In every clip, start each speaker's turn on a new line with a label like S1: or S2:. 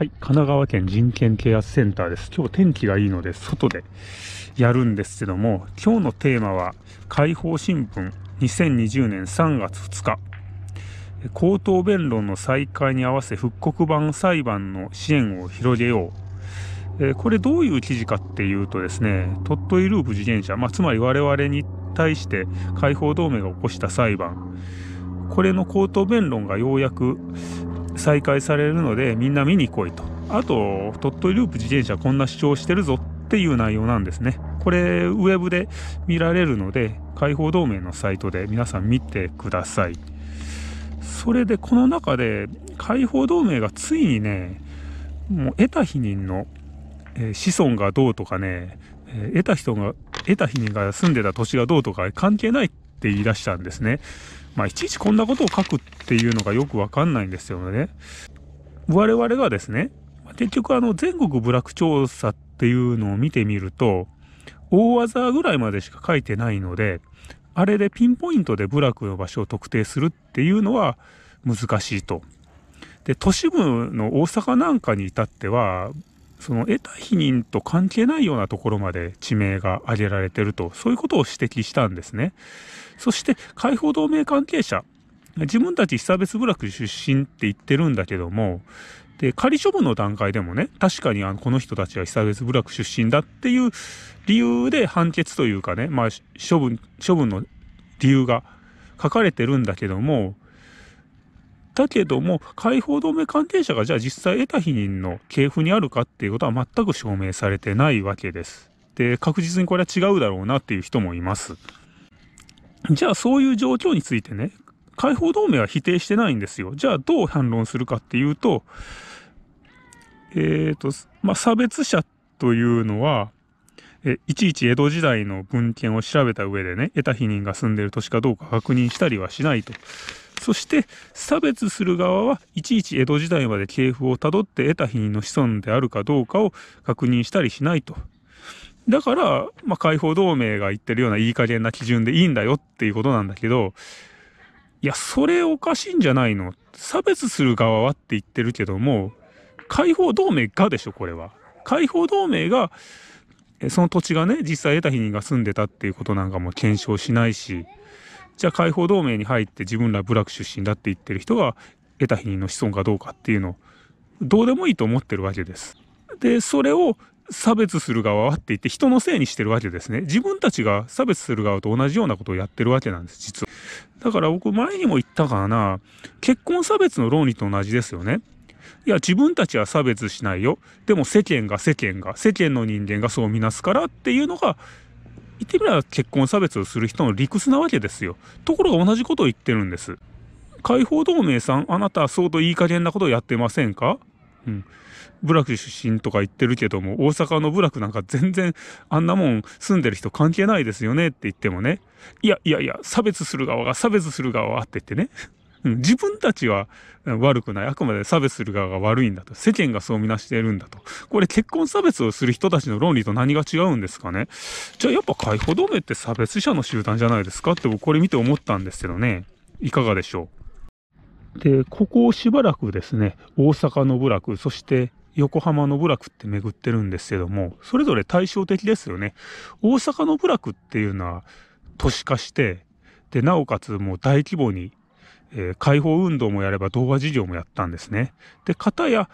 S1: はい、神奈川県人権啓発センターです。今日天気がいいので外でやるんですけども、今日のテーマは解放新聞2020年3月2日。口頭弁論の再開に合わせ復刻版裁判の支援を広げよう。これどういう記事かっていうとですね、鳥取ループ自転車、まあ、つまり我々に対して解放同盟が起こした裁判、これの口頭弁論がようやく、再開されるのでみんな見に来いとあと鳥取ループ自転車こんな主張してるぞっていう内容なんですねこれウェブで見られるので解放同盟のサイトで皆さん見てくださいそれでこの中で解放同盟がついにねもう得た否認の、え子孫がどうとかね、え得た人が得た否認が住んでた土地がどうとか関係ないって言い出したんですねまあ、いちいちこんなことを書くっていうのがよくわかんないんですよね。我々がですね、結局あの全国部落調査っていうのを見てみると、大技ぐらいまでしか書いてないので、あれでピンポイントで部落の場所を特定するっていうのは難しいと。で、都市部の大阪なんかに至っては、その得た否認と関係ないようなところまで地名が挙げられてると、そういうことを指摘したんですね。そして、解放同盟関係者、自分たち被差別部落出身って言ってるんだけども、で、仮処分の段階でもね、確かにあのこの人たちは被差別部落出身だっていう理由で判決というかね、まあ、処分、処分の理由が書かれてるんだけども、だけども、解放同盟関係者がじゃあ実際得た否認の系譜にあるかっていうことは全く証明されてないわけです。で、確実にこれは違うだろうなっていう人もいます。じゃあそういう状況についてね、解放同盟は否定してないんですよ。じゃあどう反論するかっていうと、えっ、ー、と、まあ、差別者というのは、えいちいち江戸時代の文献を調べた上でね、得た否認が住んでる都市かどうか確認したりはしないとそして差別する側はいちいち江戸時代まで系譜をたどって得た品の子孫であるかどうかを確認したりしないと。だから、まあ、解放同盟が言ってるようないい加減な基準でいいんだよっていうことなんだけど、いや、それおかしいんじゃないの差別する側はって言ってるけども、解放同盟がでしょ、これは。解放同盟が、その土地がね、実際得た日にが住んでたっていうことなんかも検証しないし、じゃあ解放同盟に入って自分ら部落出身だって言ってる人が得た否認の子孫かどうかっていうのをどうでもいいと思ってるわけです。でそれを差別する側はって言って人のせいにしてるわけですね。自分たちが差別する側と同じようなことをやってるわけなんです実は。だから僕前にも言ったかな結婚差別の論理と同じですよね。いや自分たちは差別しないよでも世間が世間が世間の人間がそう見なすからっていうのが言ってみれば結婚差別をする人の理屈なわけですよ。ところが同じことを言ってるんです。解放同盟さん、あなたは相当いい加減なことをやってませんかうん。部落出身とか言ってるけども、大阪の部落なんか全然あんなもん住んでる人関係ないですよねって言ってもね。いやいやいや、差別する側が差別する側はって言ってね。うん、自分たちは悪くない。あくまで差別する側が悪いんだと。世間がそう見なしているんだと。これ結婚差別をする人たちの論理と何が違うんですかねじゃあやっぱ解放同盟って差別者の集団じゃないですかって僕これ見て思ったんですけどね。いかがでしょうで、ここをしばらくですね、大阪の部落、そして横浜の部落って巡ってるんですけども、それぞれ対照的ですよね。大阪の部落っていうのは都市化して、で、なおかつもう大規模にえー、解放運動もやれば童話事業もやったんですね。で、片や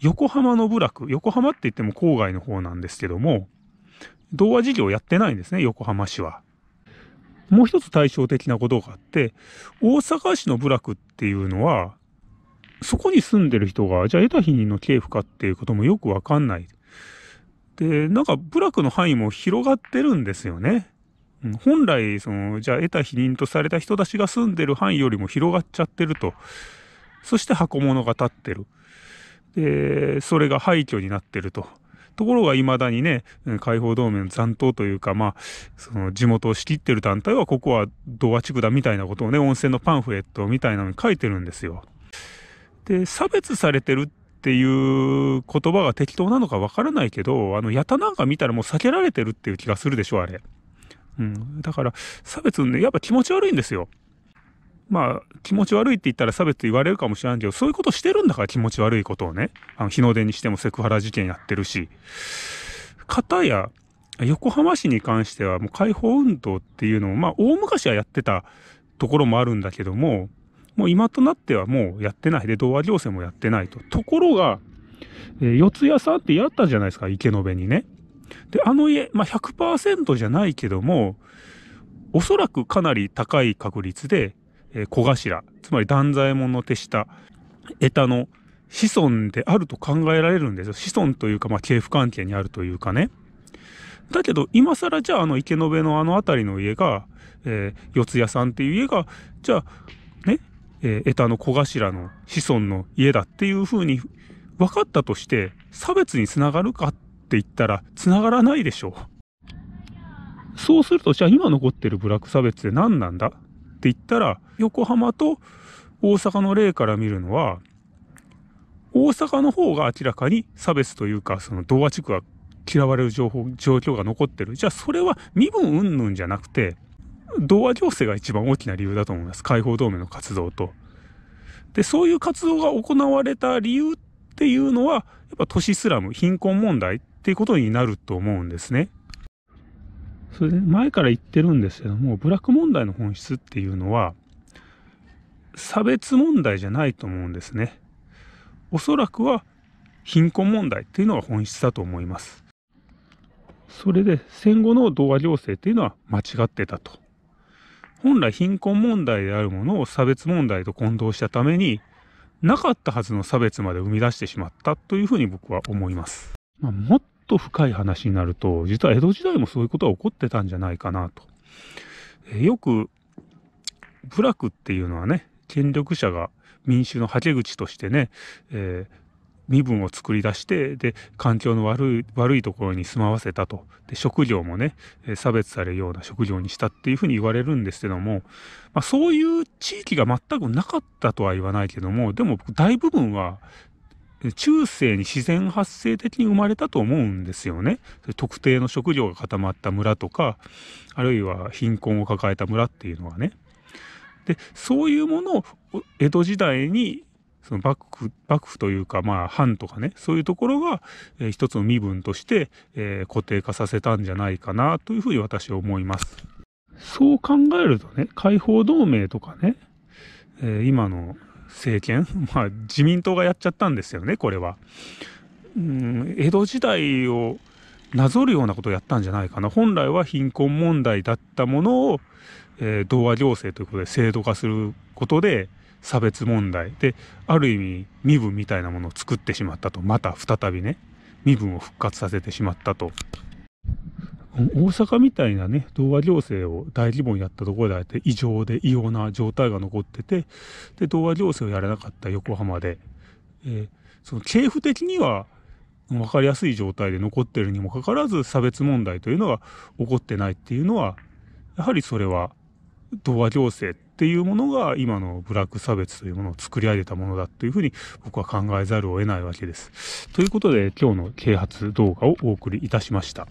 S1: 横浜の部落、横浜って言っても郊外の方なんですけども、童話事業やってないんですね、横浜市は。もう一つ対照的なことがあって、大阪市の部落っていうのは、そこに住んでる人が、じゃあ、エタヒニの系譜かっていうこともよくわかんない。で、なんか部落の範囲も広がってるんですよね。うん、本来、その、じゃあ得た否認とされた人たちが住んでる範囲よりも広がっちゃってると。そして箱物が立ってる。で、それが廃墟になってると。ところが未だにね、解放同盟の残党というか、まあ、その地元を仕切ってる団体は、ここは童話地区だみたいなことをね、温泉のパンフレットみたいなのに書いてるんですよ。で、差別されてるっていう言葉が適当なのかわからないけど、あの、やたなんか見たらもう避けられてるっていう気がするでしょ、あれ。うん。だから、差別ね、やっぱ気持ち悪いんですよ。まあ、気持ち悪いって言ったら差別言われるかもしれないけど、そういうことしてるんだから気持ち悪いことをね。あの、日の出にしてもセクハラ事件やってるし。かたや、横浜市に関してはもう解放運動っていうのを、まあ、大昔はやってたところもあるんだけども、もう今となってはもうやってないで、童話行政もやってないと。ところが、えー、四谷さんってやったじゃないですか、池延にね。で、あの家、まあ、100%じゃないけども、おそらくかなり高い確率で、えー、小頭、つまり断左衛門の手下、江田の子孫であると考えられるんですよ。子孫というか、まあ、系譜関係にあるというかね。だけど、今更じゃあ、あの池延のあの辺りの家が、えー、四谷さんっていう家が、じゃあ、ね、えー、の小頭の子孫の家だっていうふうに分かったとして、差別につながるかっって言ったら繋がらないでしょう。そうすると、じゃあ今残ってるブラック差別って何なんだって言ったら、横浜と大阪の例から見るのは、大阪の方が明らかに差別というか、その童話地区が嫌われる情報、状況が残ってる。じゃあそれは身分云々じゃなくて、童話行政が一番大きな理由だと思います。解放同盟の活動と。で、そういう活動が行われた理由っていうのは、やっぱ都市スラム、貧困問題っっていうことになると思うんですね。それで前から言ってるんですけども、ブラック問題の本質っていうのは、差別問題じゃないと思うんですね。おそらくは貧困問題っていうのが本質だと思います。それで戦後の童話行政っていうのは間違ってたと。本来貧困問題であるものを差別問題と混同したために、なかったはずの差別まで生み出してしまったというふうに僕は思います。まあ、もっと深い話になると、実は江戸時代もそういうことは起こってたんじゃないかなと。えー、よく、部落っていうのはね、権力者が民衆のはけ口としてね、えー、身分を作り出してで環境の悪い悪いところに住まわせたとで職業もね差別されるような職業にしたっていうふうに言われるんですけども、まあ、そういう地域が全くなかったとは言わないけどもでも大部分は中世に自然発生的に生まれたと思うんですよね。特定の食料が固まった村とか、あるいは貧困を抱えた村っていうのはね。で、そういうものを江戸時代にその幕府、幕府というか、まあ、藩とかね、そういうところが、えー、一つの身分として、えー、固定化させたんじゃないかな、というふうに私は思います。そう考えるとね、解放同盟とかね、えー、今の政権、まあ、自民党がやっちゃったんですよね、これは。うん、江戸時代をなぞるようなことをやったんじゃないかな。本来は貧困問題だったものを、えー、童話行政ということで制度化することで、差別問題で、ある意味身分みたいなものを作ってしまったと。また再びね、身分を復活させてしまったと。大阪みたいなね、童話行政を大規模にやったところであえて異常で異様な状態が残ってて、で、童話行政をやらなかった横浜で、えー、その系譜的には分かりやすい状態で残ってるにもかかわらず差別問題というのが起こってないっていうのは、やはりそれは童話行政っていうものが今のブラック差別というものを作り上げたものだというふうに僕は考えざるを得ないわけです。ということで今日の啓発動画をお送りいたしました。